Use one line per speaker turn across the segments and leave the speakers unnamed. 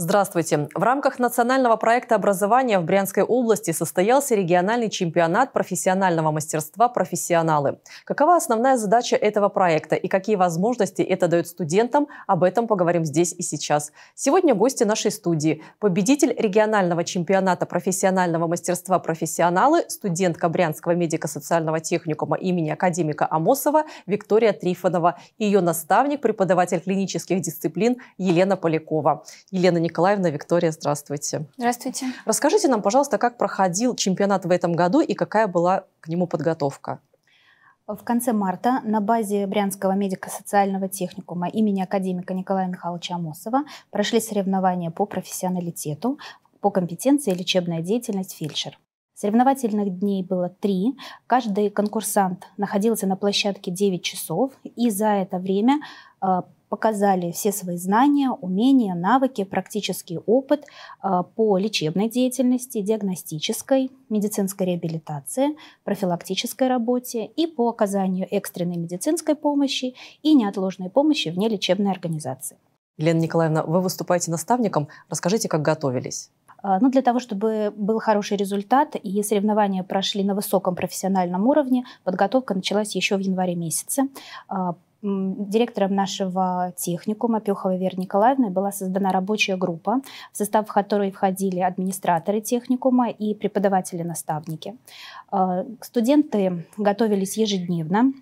Здравствуйте. В рамках национального проекта образования в Брянской области состоялся региональный чемпионат профессионального мастерства «Профессионалы». Какова основная задача этого проекта и какие возможности это дает студентам, об этом поговорим здесь и сейчас. Сегодня гости нашей студии. Победитель регионального чемпионата профессионального мастерства «Профессионалы», студентка Брянского медико-социального техникума имени академика Амосова Виктория Трифонова и ее наставник, преподаватель клинических дисциплин Елена Полякова. Елена Николаевна. Виктория, здравствуйте. Здравствуйте. Расскажите нам, пожалуйста, как проходил чемпионат в этом году и какая была к нему
подготовка? В конце марта на базе Брянского медико-социального техникума имени академика Николая Михайловича Амосова прошли соревнования по профессионалитету, по компетенции лечебная деятельность фельдшер. Соревновательных дней было три. Каждый конкурсант находился на площадке 9 часов, и за это время а, показали все свои знания, умения, навыки, практический опыт э, по лечебной деятельности, диагностической, медицинской реабилитации, профилактической работе и по оказанию экстренной медицинской помощи и неотложной помощи вне лечебной организации.
Елена Николаевна, вы выступаете наставником. Расскажите, как готовились?
Э, ну, для того, чтобы был хороший результат, и соревнования прошли на высоком профессиональном уровне, подготовка началась еще в январе месяце. Э, директором нашего техникума Пеховой Веры Николаевны была создана рабочая группа, в состав которой входили администраторы техникума и преподаватели-наставники. Э, студенты готовились ежедневно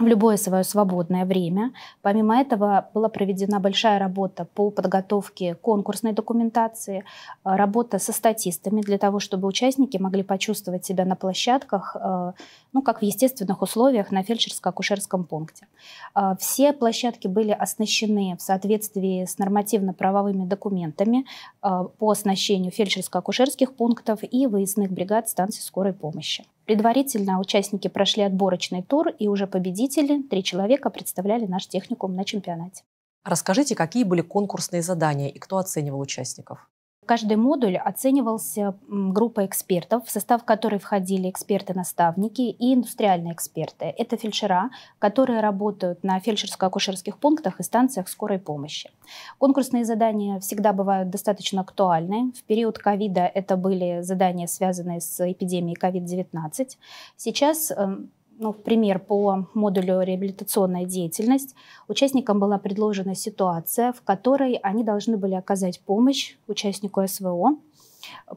в любое свое свободное время. Помимо этого была проведена большая работа по подготовке конкурсной документации, э, работа со статистами для того, чтобы участники могли почувствовать себя на площадках, э, ну, как в естественных условиях на фельдшерско-акушерском пункте. Э, все площадки были оснащены в соответствии с нормативно-правовыми документами по оснащению фельдшерско-акушерских пунктов и выездных бригад станций скорой помощи. Предварительно участники прошли отборочный тур, и уже победители, три человека, представляли наш техникум на чемпионате.
Расскажите, какие были конкурсные задания и кто оценивал участников?
Каждый модуль оценивался группа экспертов, в состав которой входили эксперты-наставники и индустриальные эксперты. Это фельдшера, которые работают на фельдшерско-акушерских пунктах и станциях скорой помощи. Конкурсные задания всегда бывают достаточно актуальны. В период ковида это были задания, связанные с эпидемией COVID-19. Сейчас эм, ну, пример по модулю реабилитационная деятельность, участникам была предложена ситуация, в которой они должны были оказать помощь участнику СВО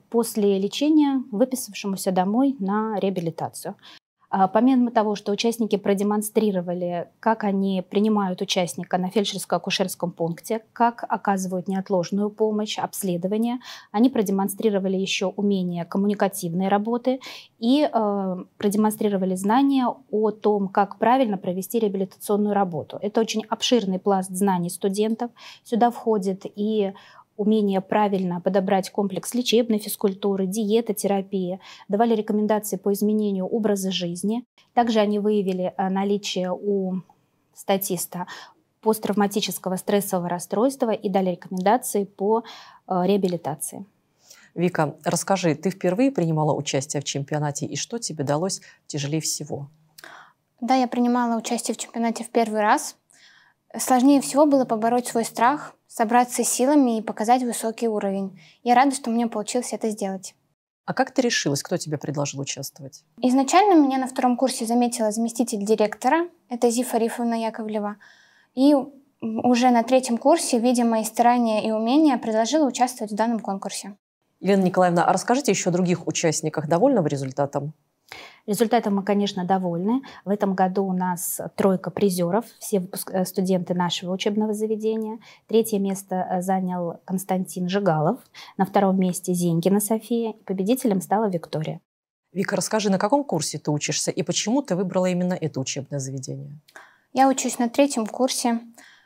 после лечения, выписавшемуся домой на реабилитацию. А, помимо того, что участники продемонстрировали, как они принимают участника на фельдшерско-акушерском пункте, как оказывают неотложную помощь, обследование, они продемонстрировали еще умение коммуникативной работы и э, продемонстрировали знания о том, как правильно провести реабилитационную работу. Это очень обширный пласт знаний студентов. Сюда входит и умение правильно подобрать комплекс лечебной физкультуры, диета, терапия, давали рекомендации по изменению образа жизни. Также они выявили э, наличие у статиста посттравматического стрессового расстройства и дали рекомендации по э, реабилитации.
Вика, расскажи, ты впервые принимала участие в чемпионате, и что тебе далось тяжелее
всего? Да, я принимала участие в чемпионате в первый раз. Сложнее всего было побороть свой страх, собраться силами и показать высокий уровень. Я рада, что мне получилось это сделать.
А как ты решилась? Кто тебе предложил участвовать?
Изначально меня на втором курсе заметила заместитель директора, это Зифа Рифовна Яковлева. И уже на третьем курсе, видя мои старания и умения, предложила участвовать в данном конкурсе.
Елена Николаевна, а расскажите еще о других участниках. Довольны вы результатом?
Результатом мы, конечно,
довольны. В этом году у нас тройка призеров, все выпуск... Э, студенты нашего учебного заведения. Третье место э, занял Константин Жигалов, на втором месте Зенькина София, победителем стала Виктория.
Вика, расскажи, на каком курсе ты учишься и почему ты выбрала именно это учебное заведение?
Я учусь на третьем курсе.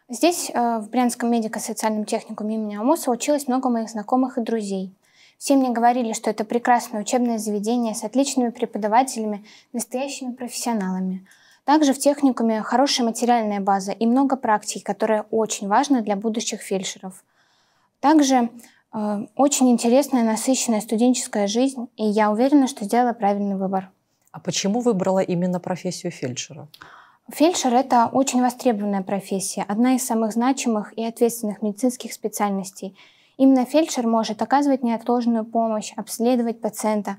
Здесь, э, в Брянском медико-социальном техникуме имени Амоса, училось много моих знакомых и друзей. Все мне говорили, что это прекрасное учебное заведение с отличными преподавателями, настоящими профессионалами. Также в техникуме хорошая материальная база и много практики, которая очень важна для будущих фельдшеров. Также э, очень интересная, насыщенная студенческая жизнь, и я уверена, что сделала правильный выбор. А почему выбрала
именно профессию фельдшера?
Фельдшер – это очень востребованная профессия, одна из самых значимых и ответственных медицинских специальностей – Именно фельдшер может оказывать неотложную помощь, обследовать пациента.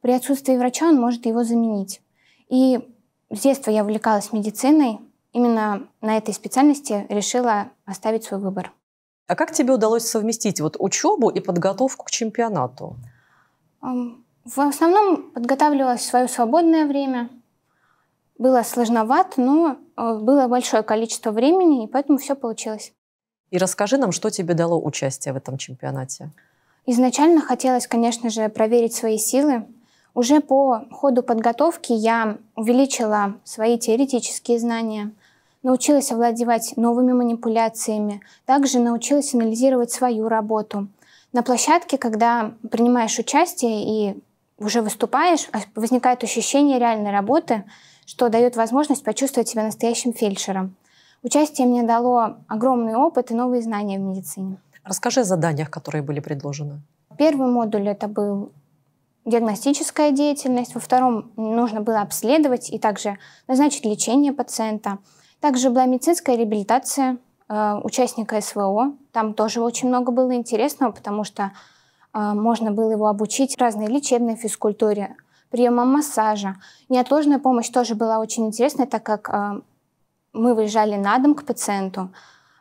При отсутствии врача он может его заменить. И с детства я увлекалась медициной. Именно на этой специальности решила оставить свой выбор.
А как тебе удалось совместить вот учебу и подготовку к чемпионату?
В основном подготавливалась в свое свободное время. Было сложновато, но э, было большое количество времени, и поэтому все получилось.
И расскажи нам, что тебе дало участие в этом чемпионате.
Изначально хотелось, конечно же, проверить свои силы. Уже по ходу подготовки я увеличила свои теоретические знания, научилась овладевать новыми манипуляциями, также научилась анализировать свою работу. На площадке, когда принимаешь участие и уже выступаешь, а возникает ощущение реальной работы, что дает возможность почувствовать себя настоящим фельдшером – Участие мне дало огромный опыт и новые знания в медицине.
Расскажи о заданиях, которые были предложены.
Первый модуль это был диагностическая деятельность, во втором нужно было обследовать и также назначить лечение пациента. Также была медицинская реабилитация э, участника СВО. Там тоже очень много было интересного, потому что э, можно было его обучить разной лечебной физкультуре, приемам массажа. Неотложная помощь тоже была очень интересной, так как э, мы выезжали на дом к пациенту,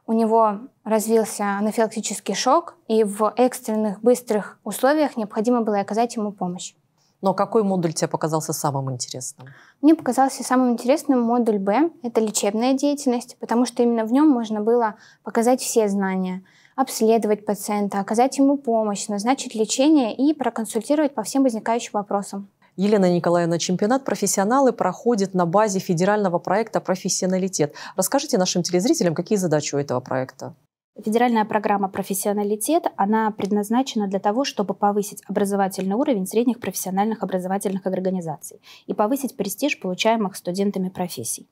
у него развился анафилактический шок, и в экстренных, быстрых условиях необходимо было оказать ему помощь.
Но какой модуль тебе показался самым интересным?
Мне показался самым интересным модуль Б. Это лечебная деятельность, потому что именно в нем можно было показать все знания, обследовать пациента, оказать ему помощь, назначить лечение и проконсультировать по всем возникающим вопросам.
Елена Николаевна, чемпионат «Профессионалы» проходит на базе федерального проекта «Профессионалитет». Расскажите нашим телезрителям, какие задачи у этого
проекта? Федеральная программа «Профессионалитет» она предназначена для того, чтобы повысить образовательный уровень средних профессиональных образовательных организаций и повысить престиж получаемых студентами профессий.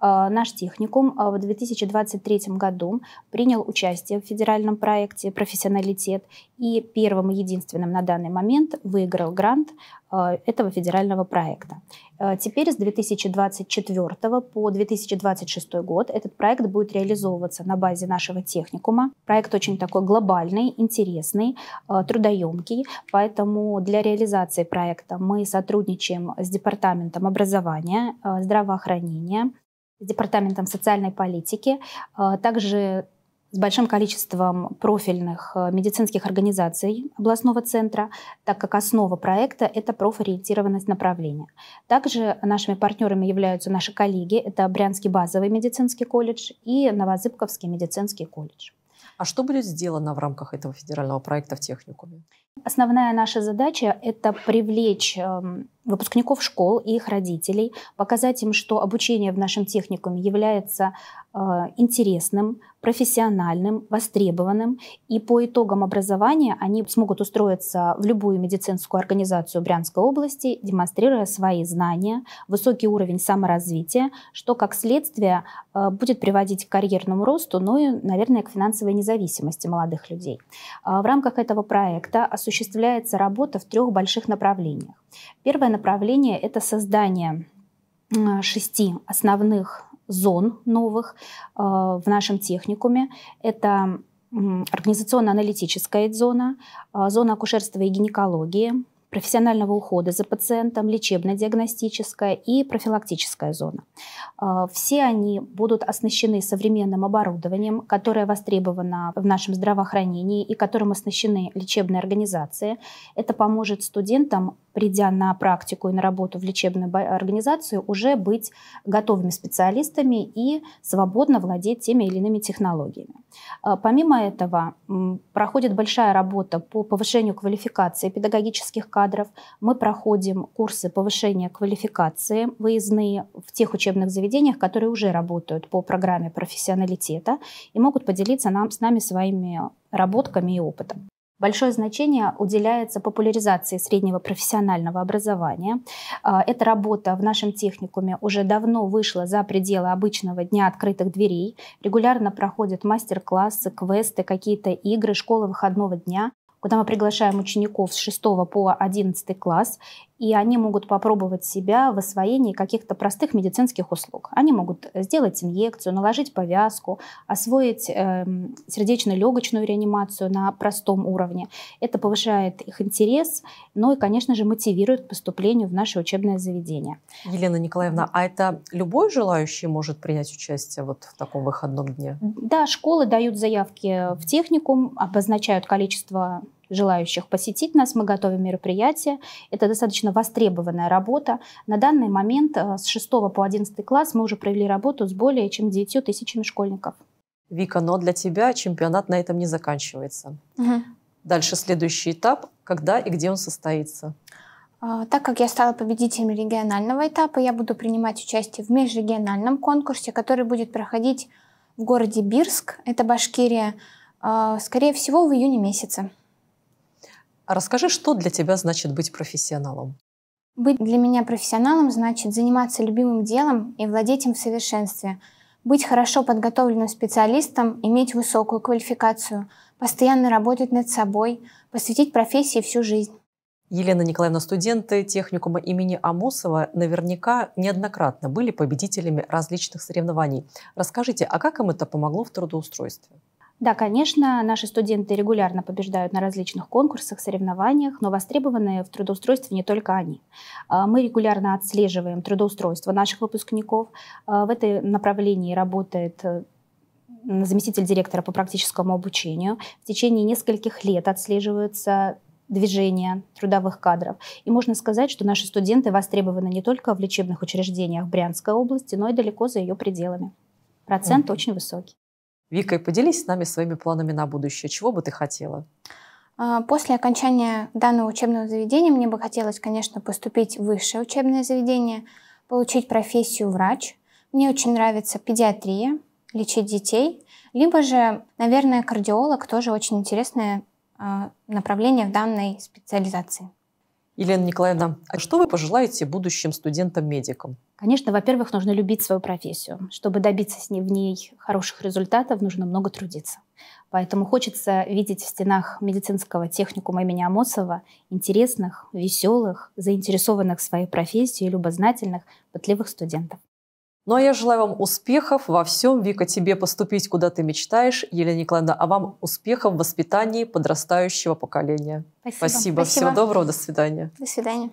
Э, наш техникум э, в 2023 году принял участие в федеральном проекте «Профессионалитет» и первым и единственным на данный момент выиграл грант э, Э, этого федерального проекта. Э, теперь с 2024 по 2026 год этот проект будет реализовываться на базе нашего техникума. Проект очень такой глобальный, интересный, э, трудоемкий, поэтому для реализации проекта мы сотрудничаем с Департаментом образования, здравоохранения, с Департаментом социальной политики, также с большим количеством профильных э, медицинских организаций областного центра, так как основа проекта – это профориентированность направления. Также нашими партнерами являются наши коллеги. Это Брянский базовый медицинский колледж и Новозыбковский медицинский колледж.
А что будет сделано в рамках этого федерального проекта в техникуме?
Основная наша задача – это привлечь эм, выпускников школ и их родителей, показать им, что обучение в нашем техникуме является э, интересным, профессиональным, востребованным, и по итогам образования они смогут устроиться в любую медицинскую организацию Брянской области, демонстрируя свои знания, высокий уровень саморазвития, что как следствие э, будет приводить к карьерному росту, ну и, наверное, к финансовой независимости молодых людей. Э, в рамках этого проекта осуществляется работа в трех больших направлениях. Первое направление – это создание э, шести основных зон новых э, в нашем техникуме. Это организационно-аналитическая зона, э, зона акушерства и гинекологии, профессионального ухода за пациентом, лечебно-диагностическая и профилактическая зона. А, все они будут оснащены современным оборудованием, которое востребовано в нашем здравоохранении и которым оснащены лечебные организации. Это поможет студентам, придя на практику и на работу в лечебную организацию, уже быть готовыми специалистами и свободно владеть теми или иными технологиями. А, помимо этого, проходит большая работа по повышению квалификации педагогических кадров. Мы проходим курсы повышения квалификации, выездные в тех учебных заведениях, которые уже работают по программе профессионалитета и могут поделиться нам, с нами своими работками и опытом. Большое значение уделяется популяризации среднего профессионального образования. А, эта работа в нашем техникуме уже давно вышла за пределы обычного дня открытых дверей. Регулярно проходят мастер-классы, квесты, какие-то игры, школы выходного дня куда мы приглашаем учеников с 6 по 11 класс и они могут попробовать себя в освоении каких-то простых медицинских услуг. Они могут э, сделать инъекцию, наложить повязку, освоить э, сердечно-легочную реанимацию на простом уровне. Это повышает их интерес, ну и, конечно же, мотивирует к поступлению в наше учебное заведение. Елена Николаевна, а это любой желающий может принять участие вот в таком выходном дне? Да, школы дают заявки в техникум, обозначают количество желающих посетить нас. Мы готовим мероприятия. Это достаточно востребованная работа. На данный момент э, с 6 по 11 класс мы уже провели работу с более чем 9 тысячами школьников.
Вика, но для тебя чемпионат на этом
не заканчивается.
Угу.
Дальше следующий этап. Когда и где он состоится?
А, так как я стала победителем регионального этапа, я буду принимать участие в межрегиональном конкурсе, который будет проходить в городе Бирск, это Башкирия, а, скорее всего, в июне месяце.
А расскажи, что для тебя значит быть профессионалом?
Быть для меня профессионалом значит заниматься любимым делом и владеть им в совершенстве, быть хорошо подготовленным специалистом, иметь высокую квалификацию, постоянно работать над собой, посвятить профессии всю жизнь.
Елена Николаевна, студенты техникума имени Амосова наверняка неоднократно были победителями различных соревнований. Расскажите, а как им это помогло в трудоустройстве?
Да, конечно, наши студенты регулярно побеждают на различных конкурсах, соревнованиях, но востребованы в трудоустройстве не только они. А, мы регулярно отслеживаем трудоустройство наших выпускников. А, в этой направлении работает э, заместитель директора по практическому обучению. В течение нескольких лет отслеживаются движения трудовых кадров. И можно сказать, что наши студенты востребованы не только в лечебных учреждениях Брянской области, но и далеко за ее пределами. Процент mm-hmm. очень высокий. Вика, и
поделись с нами своими планами на будущее. Чего бы ты хотела?
А, после окончания данного учебного заведения мне бы хотелось, конечно, поступить в высшее учебное заведение, получить профессию врач. Мне очень нравится педиатрия, лечить детей. Либо же, наверное, кардиолог тоже очень интересное а, направление в данной специализации.
Елена Николаевна, а что вы пожелаете будущим студентам-медикам?
Конечно, во-первых, нужно любить свою профессию. Чтобы добиться с ней, в ней хороших результатов, нужно много трудиться. Поэтому хочется видеть в стенах медицинского техникума имени Амосова интересных, веселых, заинтересованных в своей профессии, любознательных, пытливых студентов.
Ну а я желаю вам успехов во всем, Вика, тебе поступить, куда ты мечтаешь, Елена Николаевна, а вам успехов в воспитании подрастающего поколения. Спасибо. Спасибо. Спасибо. Всего доброго, до свидания.
До свидания.